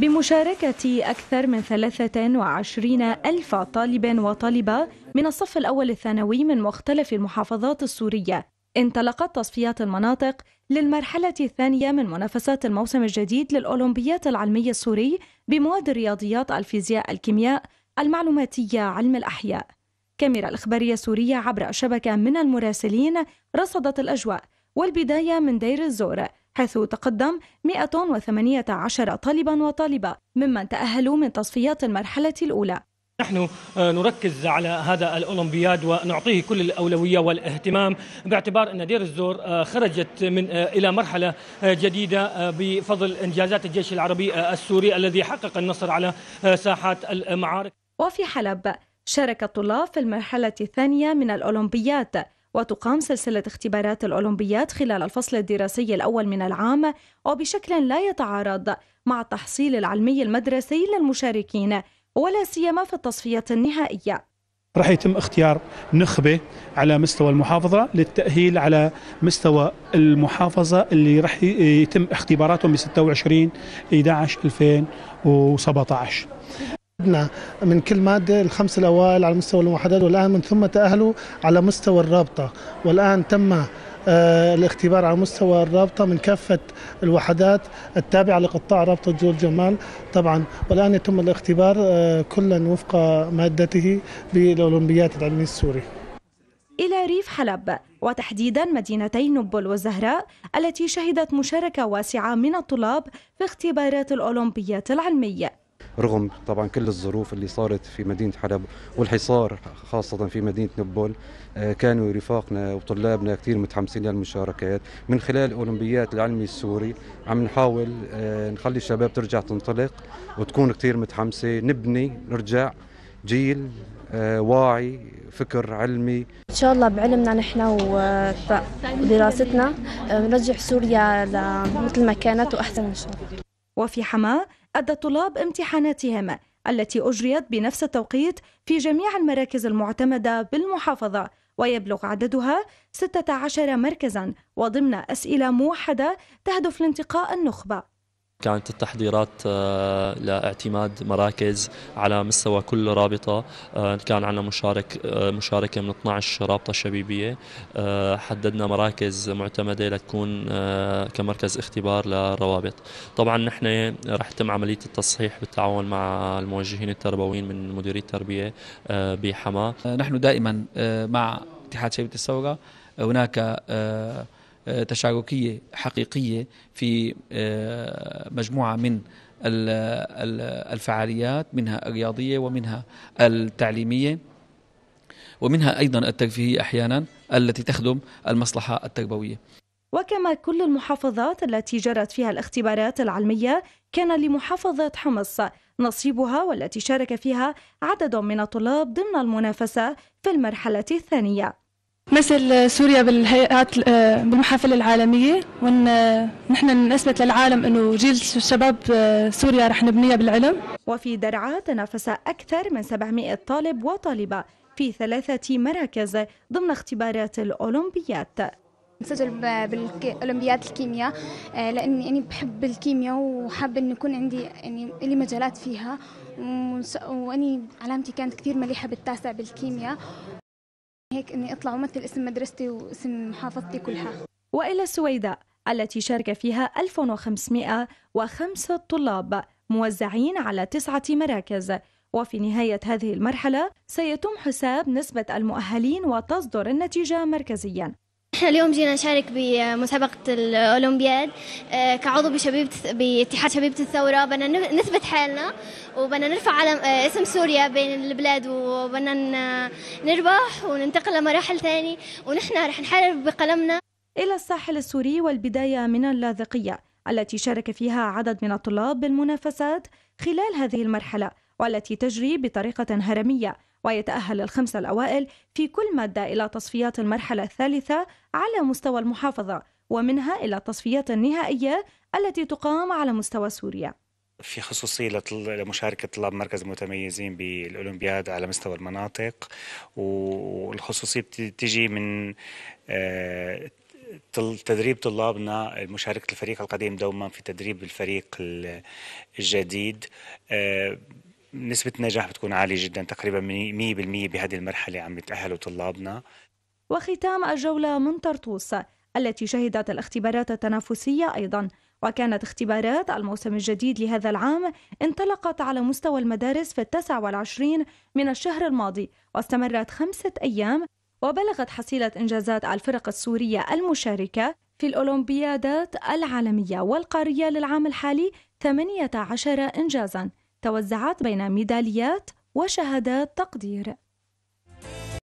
بمشاركة أكثر من 23 ألف طالب وطالبة من الصف الأول الثانوي من مختلف المحافظات السورية انطلقت تصفيات المناطق للمرحلة الثانية من منافسات الموسم الجديد للأولمبيات العلمية السوري بمواد الرياضيات الفيزياء الكيمياء المعلوماتية علم الأحياء كاميرا الإخبارية السورية عبر شبكة من المراسلين رصدت الأجواء والبداية من دير الزور حيث تقدم 118 طالبا وطالبة ممن تأهلوا من تصفيات المرحلة الأولى نحن آه، نركز على هذا الاولمبياد ونعطيه كل الاولويه والاهتمام باعتبار ان دير الزور آه، خرجت من آه، الى مرحله جديده بفضل انجازات الجيش العربي السوري الذي حقق النصر على ساحات المعارك. وفي حلب شارك الطلاب في المرحله الثانيه من الاولمبياد وتقام سلسلة اختبارات الأولمبياد خلال الفصل الدراسي الأول من العام وبشكل لا يتعارض مع التحصيل العلمي المدرسي للمشاركين ولا سيما في التصفية النهائية راح يتم اختيار نخبة على مستوى المحافظة للتأهيل على مستوى المحافظة اللي راح يتم اختباراتهم ب 26 11 2017 أدنى من كل مادة الخمس الأوائل على مستوى الموحدات والآن من ثم تأهلوا على مستوى الرابطة والآن تم آه، الاختبار على مستوى الرابطة من كافة الوحدات التابعة لقطاع رابطة جول جمال طبعا والآن يتم الاختبار آه، كلا وفق مادته بالأولمبيات العلمي السوري إلى ريف حلب وتحديدا مدينتي نبل والزهراء التي شهدت مشاركة واسعة من الطلاب في اختبارات الأولمبيات العلمية رغم طبعا كل الظروف اللي صارت في مدينه حلب والحصار خاصه في مدينه نبول آه، كانوا رفاقنا وطلابنا كثير متحمسين للمشاركات من خلال اولمبيات العلمي السوري عم نحاول آه، نخلي الشباب ترجع تنطلق وتكون كثير متحمسه نبني نرجع جيل آه، واعي فكر علمي ان شاء الله بعلمنا نحن ودراستنا نرجع سوريا مثل ما كانت واحسن ان شاء الله وفي حماه أدى الطلاب امتحاناتهم التي أجريت بنفس التوقيت في جميع المراكز المعتمدة بالمحافظة ويبلغ عددها 16 مركزا وضمن أسئلة موحدة تهدف لانتقاء النخبة كانت التحضيرات آه، لاعتماد مراكز على مستوى كل رابطة آه، كان عندنا مشارك آه، مشاركة من 12 رابطة شبيبية حددنا مراكز معتمدة لتكون كمركز اختبار للروابط طبعا نحن رح تم عملية التصحيح بالتعاون مع الموجهين التربويين من مديرية التربية بحما نحن دائما مع اتحاد شبيبة السوقة هناك تشاركيه حقيقيه في آه، مجموعه من الفعاليات منها الرياضيه ومنها التعليميه ومنها ايضا الترفيهيه احيانا التي تخدم المصلحه التربويه. وكما كل المحافظات التي جرت فيها الاختبارات العلميه كان لمحافظه حمص نصيبها والتي شارك فيها عدد من الطلاب ضمن المنافسه في المرحله الثانيه. مثل سوريا بالهيئات آه، بالمحافل العالمية وإن آه، نحن نثبت للعالم إنه جيل شباب آه، سوريا رح نبنيها بالعلم وفي درعا تنافس أكثر من 700 طالب وطالبة في ثلاثة مراكز ضمن اختبارات الأولمبيات بسجل بالاولمبياد الكيمياء لاني يعني بحب الكيمياء وحابه انه يكون عندي يعني لي مجالات فيها واني علامتي كانت كثير مليحه بالتاسع بالكيمياء هيك اني اطلع ومثل اسم مدرستي واسم محافظتي كلها والى السويداء التي شارك فيها 1505 طلاب موزعين على تسعة مراكز وفي نهاية هذه المرحلة سيتم حساب نسبة المؤهلين وتصدر النتيجة مركزيا احنا اليوم جينا نشارك بمسابقة الأولمبياد آه، كعضو بشبيبة باتحاد شبيبة الثورة بدنا نثبت حالنا وبدنا نرفع علم آه، اسم سوريا بين البلاد وبدنا نربح وننتقل لمراحل ثانية ونحن رح نحارب بقلمنا إلى الساحل السوري والبداية من اللاذقية التي شارك فيها عدد من الطلاب بالمنافسات خلال هذه المرحلة والتي تجري بطريقة هرمية ويتأهل الخمسة الأوائل في كل مادة إلى تصفيات المرحلة الثالثة على مستوى المحافظة ومنها إلى التصفيات النهائية التي تقام على مستوى سوريا في خصوصية لمشاركة طلاب مركز المتميزين بالأولمبياد على مستوى المناطق والخصوصية بتجي من آه، تدريب طلابنا مشاركة الفريق القديم دوما في تدريب الفريق الجديد آه، نسبة النجاح بتكون عالية جدا تقريبا 100% بهذه المرحلة عم يتأهلوا طلابنا وختام الجولة من طرطوس التي شهدت الاختبارات التنافسية أيضا وكانت اختبارات الموسم الجديد لهذا العام انطلقت على مستوى المدارس في التسعة والعشرين من الشهر الماضي واستمرت خمسة أيام وبلغت حصيلة إنجازات الفرق السورية المشاركة في الأولمبيادات العالمية والقارية للعام الحالي 18 إنجازاً توزعت بين ميداليات وشهادات تقدير